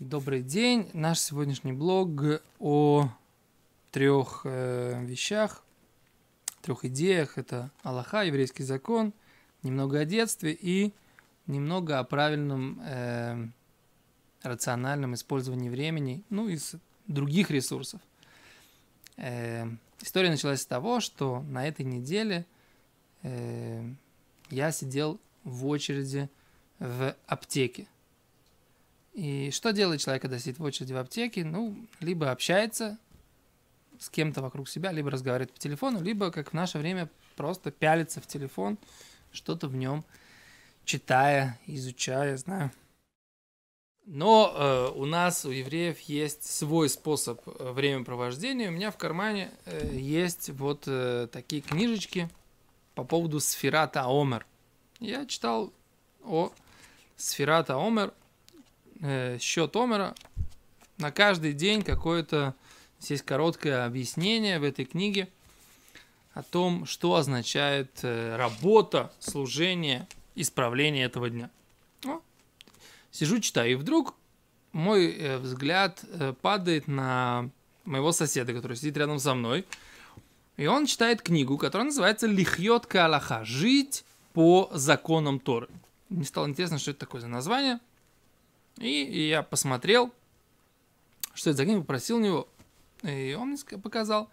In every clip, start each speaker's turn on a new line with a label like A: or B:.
A: Добрый день. Наш сегодняшний блог о трех э, вещах, трех идеях. Это Аллаха, еврейский закон, немного о детстве и немного о правильном э, рациональном использовании времени, ну и других ресурсов. Э, история началась с того, что на этой неделе э, я сидел в очереди в аптеке и что делает человек, когда сидит в очереди в аптеке? Ну, либо общается с кем-то вокруг себя, либо разговаривает по телефону, либо, как в наше время, просто пялится в телефон, что-то в нем читая, изучая, знаю. Но э, у нас, у евреев, есть свой способ э, времяпровождения. У меня в кармане э, есть вот э, такие книжечки по поводу Сферата Омер. Я читал о Сферата Омер – Э, счет Омера. На каждый день какое-то здесь короткое объяснение в этой книге о том, что означает э, работа, служение, исправление этого дня. Ну, сижу, читаю, и вдруг мой э, взгляд падает на моего соседа, который сидит рядом со мной. И он читает книгу, которая называется «Лихьет Аллаха» – «Жить по законам Торы». Мне стало интересно, что это такое за название – и я посмотрел, что это за книга, попросил у него, и он мне показал.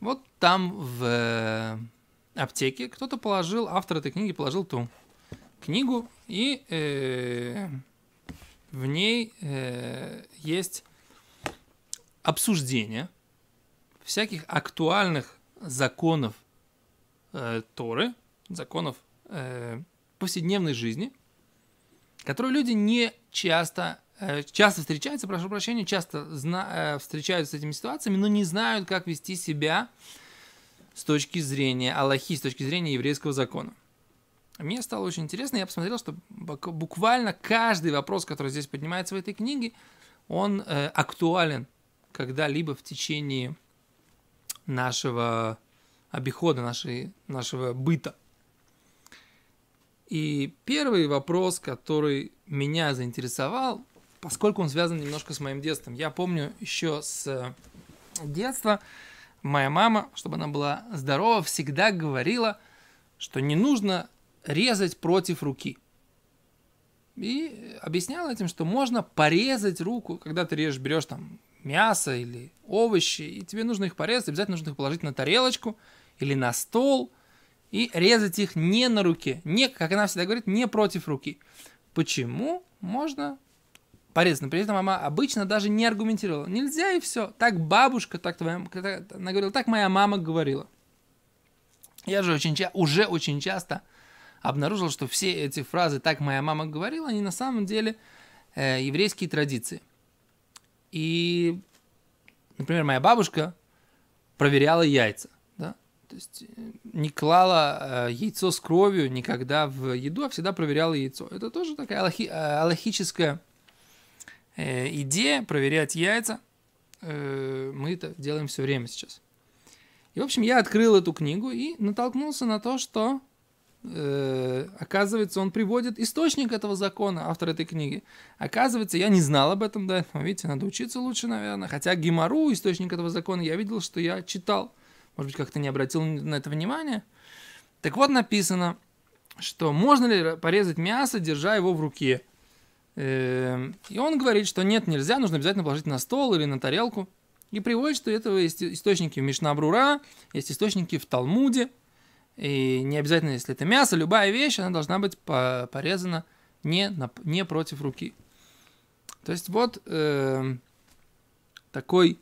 A: Вот там в э, аптеке кто-то положил, автор этой книги положил ту книгу, и э, в ней э, есть обсуждение всяких актуальных законов э, Торы, законов э, повседневной жизни – которую люди не часто э, часто встречаются, прошу прощения, часто зна- э, встречаются с этими ситуациями, но не знают, как вести себя с точки зрения Аллахи, с точки зрения еврейского закона. Мне стало очень интересно, я посмотрел, что буквально каждый вопрос, который здесь поднимается в этой книге, он э, актуален когда-либо в течение нашего обихода, нашей, нашего быта. И первый вопрос, который меня заинтересовал, поскольку он связан немножко с моим детством. Я помню еще с э, детства моя мама, чтобы она была здорова, всегда говорила, что не нужно резать против руки. И объясняла этим, что можно порезать руку, когда ты режешь, берешь там мясо или овощи, и тебе нужно их порезать, обязательно нужно их положить на тарелочку или на стол – и резать их не на руке, не, как она всегда говорит, не против руки. Почему можно порезать? Но при этом мама обычно даже не аргументировала. Нельзя и все. Так бабушка, так твоя, так, она говорила, так моя мама говорила. Я же очень, уже очень часто обнаружил, что все эти фразы «так моя мама говорила», они на самом деле э, еврейские традиции. И, например, моя бабушка проверяла яйца. То есть э, не клала э, яйцо с кровью никогда в еду, а всегда проверяла яйцо. Это тоже такая аллахи, э, аллахическая идея проверять яйца. мы это делаем все время сейчас. И, в общем, я открыл эту книгу и натолкнулся на то, что, э, оказывается, он приводит источник этого закона, автор этой книги. Оказывается, я не знал об этом до этого. Видите, надо учиться лучше, наверное. Хотя Гимару, источник этого закона, я видел, что я читал. Может быть, как-то не обратил на это внимания Так вот написано, что можно ли порезать мясо, держа его в руке. Эм, и он говорит, что нет, нельзя, нужно обязательно положить на стол или на тарелку. И приводит, что этого есть источники в Мишнабрура, есть источники в Талмуде. И не обязательно, если это мясо, любая вещь, она должна быть порезана не, на, не против руки. То есть вот э, такой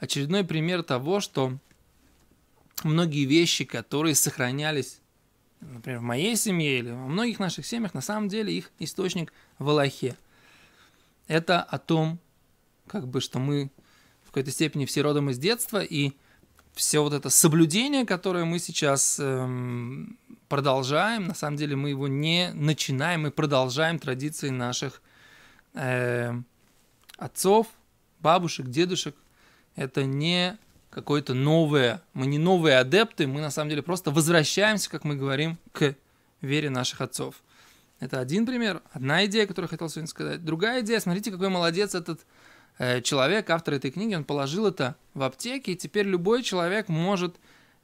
A: очередной пример того, что многие вещи, которые сохранялись, например, в моей семье или во многих наших семьях, на самом деле их источник в Аллахе. Это о том, как бы, что мы в какой-то степени все родом из детства, и все вот это соблюдение, которое мы сейчас эм, продолжаем, на самом деле мы его не начинаем, мы продолжаем традиции наших э, отцов, бабушек, дедушек. Это не какое-то новое. Мы не новые адепты, мы на самом деле просто возвращаемся, как мы говорим, к вере наших отцов. Это один пример, одна идея, которую я хотел сегодня сказать. Другая идея, смотрите, какой молодец этот э, человек, автор этой книги, он положил это в аптеке, и теперь любой человек может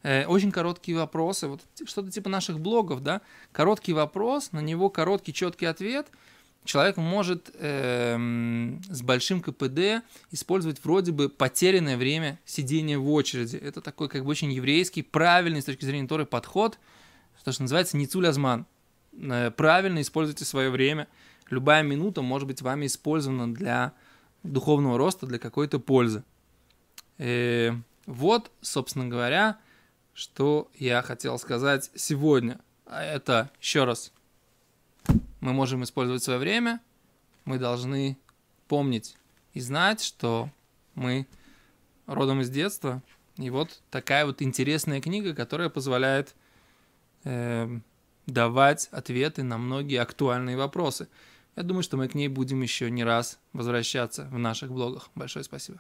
A: э, очень короткие вопросы, вот типа, что-то типа наших блогов, да, короткий вопрос, на него короткий четкий ответ – человек может эм, с большим КПД использовать вроде бы потерянное время сидения в очереди. Это такой как бы очень еврейский, правильный с точки зрения Торы подход, то, что называется Нецулязман. Э, правильно используйте свое время. Любая минута может быть вами использована для духовного роста, для какой-то пользы. И э, вот, собственно говоря, что я хотел сказать сегодня. А это еще раз мы можем использовать свое время, мы должны помнить и знать, что мы родом из детства. И вот такая вот интересная книга, которая позволяет э, давать ответы на многие актуальные вопросы. Я думаю, что мы к ней будем еще не раз возвращаться в наших блогах. Большое спасибо.